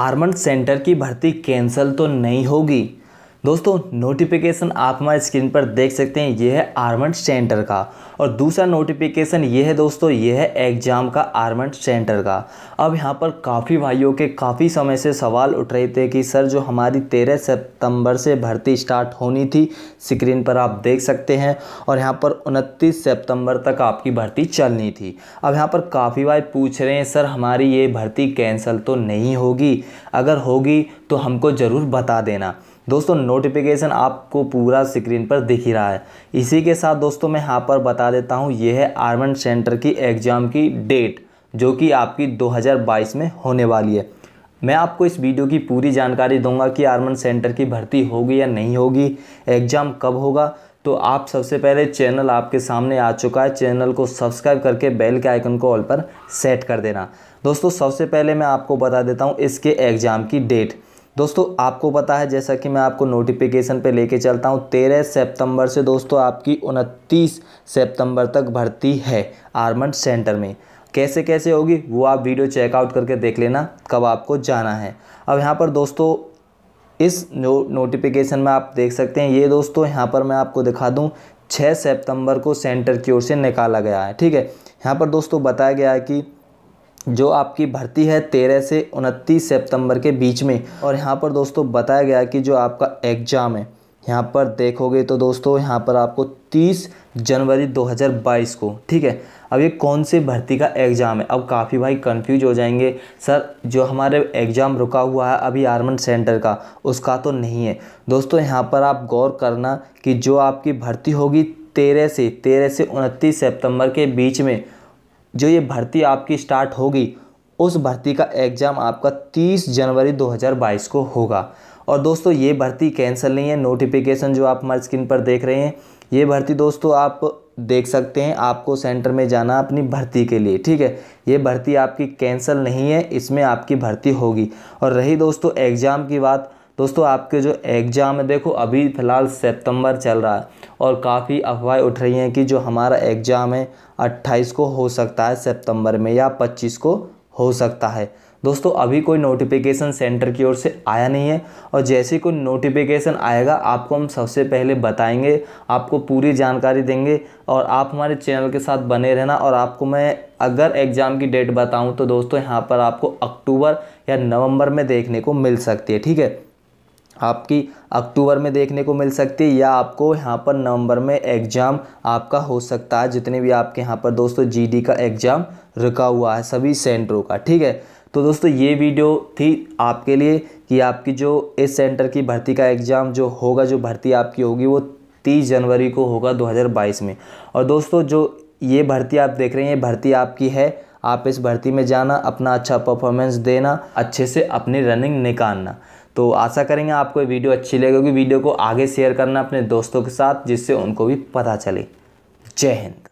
Armand centre की भर्ती cancel तो नहीं होगी दोस्तों नोटिफिकेशन आप हमारे स्क्रीन पर देख सकते हैं ये है आर्मन सेंटर का और दूसरा नोटिफिकेशन ये है दोस्तों ये है एग्जाम का आर्मन सेंटर का अब यहाँ पर काफ़ी भाइयों के काफ़ी समय से सवाल उठ रहे थे कि सर जो हमारी तेरह सितंबर से भर्ती स्टार्ट होनी थी स्क्रीन पर आप देख सकते हैं और यहाँ पर उनतीस सेप्तम्बर तक आपकी भर्ती चलनी थी अब यहाँ पर काफ़ी भाई पूछ रहे हैं सर हमारी ये भर्ती कैंसिल तो नहीं होगी अगर होगी तो हमको ज़रूर बता देना दोस्तों नोटिफिकेशन आपको पूरा स्क्रीन पर दिख ही रहा है इसी के साथ दोस्तों मैं यहाँ पर बता देता हूँ यह है आर्मन सेंटर की एग्ज़ाम की डेट जो कि आपकी 2022 में होने वाली है मैं आपको इस वीडियो की पूरी जानकारी दूंगा कि आर्मन सेंटर की भर्ती होगी या नहीं होगी एग्ज़ाम कब होगा तो आप सबसे पहले चैनल आपके सामने आ चुका है चैनल को सब्सक्राइब करके बेल के आइकन को ऑल पर सेट कर देना दोस्तों सबसे पहले मैं आपको बता देता हूँ इसके एग्ज़ाम की डेट दोस्तों आपको पता है जैसा कि मैं आपको नोटिफिकेशन पे लेके चलता हूँ तेरह सितंबर से दोस्तों आपकी उनतीस सितंबर तक भर्ती है आर्मंड सेंटर में कैसे कैसे होगी वो आप वीडियो चेकआउट करके देख लेना कब आपको जाना है अब यहाँ पर दोस्तों इस नो, नोटिफिकेशन में आप देख सकते हैं ये दोस्तों यहाँ पर मैं आपको दिखा दूँ छः सेप्तम्बर को सेंटर की ओर से निकाला गया है ठीक है यहाँ पर दोस्तों बताया गया है कि जो आपकी भर्ती है तेरह से उनतीस सितंबर के बीच में और यहाँ पर दोस्तों बताया गया कि जो आपका एग्ज़ाम है यहाँ पर देखोगे तो दोस्तों यहाँ पर आपको 30 जनवरी 2022 को ठीक है अब ये कौन से भर्ती का एग्ज़ाम है अब काफ़ी भाई कंफ्यूज हो जाएंगे सर जो हमारे एग्ज़ाम रुका हुआ है अभी आर्मन सेंटर का उसका तो नहीं है दोस्तों यहाँ पर आप गौर करना कि जो आपकी भर्ती होगी तेरह से तेरह से उनतीस सेप्टंबर के बीच में जो ये भर्ती आपकी स्टार्ट होगी उस भर्ती का एग्ज़ाम आपका 30 जनवरी 2022 को होगा और दोस्तों ये भर्ती कैंसिल नहीं है नोटिफिकेशन जो आप हमारे स्क्रीन पर देख रहे हैं ये भर्ती दोस्तों आप देख सकते हैं आपको सेंटर में जाना अपनी भर्ती के लिए ठीक है ये भर्ती आपकी कैंसिल नहीं है इसमें आपकी भर्ती होगी और रही दोस्तों एग्ज़ाम की बात दोस्तों आपके जो एग्ज़ाम है देखो अभी फ़िलहाल सितंबर चल रहा है और काफ़ी अफवाहें उठ रही हैं कि जो हमारा एग्ज़ाम है 28 को हो सकता है सितंबर में या 25 को हो सकता है दोस्तों अभी कोई नोटिफिकेशन सेंटर की ओर से आया नहीं है और जैसे कोई नोटिफिकेशन आएगा आपको हम सबसे पहले बताएंगे आपको पूरी जानकारी देंगे और आप हमारे चैनल के साथ बने रहना और आपको मैं अगर एग्ज़ाम की डेट बताऊं तो दोस्तों यहाँ पर आपको अक्टूबर या नवंबर में देखने को मिल सकती है ठीक है आपकी अक्टूबर में देखने को मिल सकती है या आपको यहाँ पर नवंबर में एग्ज़ाम आपका हो सकता है जितने भी आपके यहाँ पर दोस्तों जीडी का एग्ज़ाम रुका हुआ है सभी सेंटरों का ठीक है तो दोस्तों ये वीडियो थी आपके लिए कि आपकी जो इस सेंटर की भर्ती का एग्ज़ाम जो होगा जो भर्ती आपकी होगी वो तीस जनवरी को होगा दो में और दोस्तों जो ये भर्ती आप देख रहे हैं ये भर्ती आपकी है आप इस भर्ती में जाना अपना अच्छा परफॉर्मेंस देना अच्छे से अपनी रनिंग निकालना तो आशा करेंगे आपको ये वीडियो अच्छी लगे क्योंकि वीडियो को आगे शेयर करना अपने दोस्तों के साथ जिससे उनको भी पता चले जय हिंद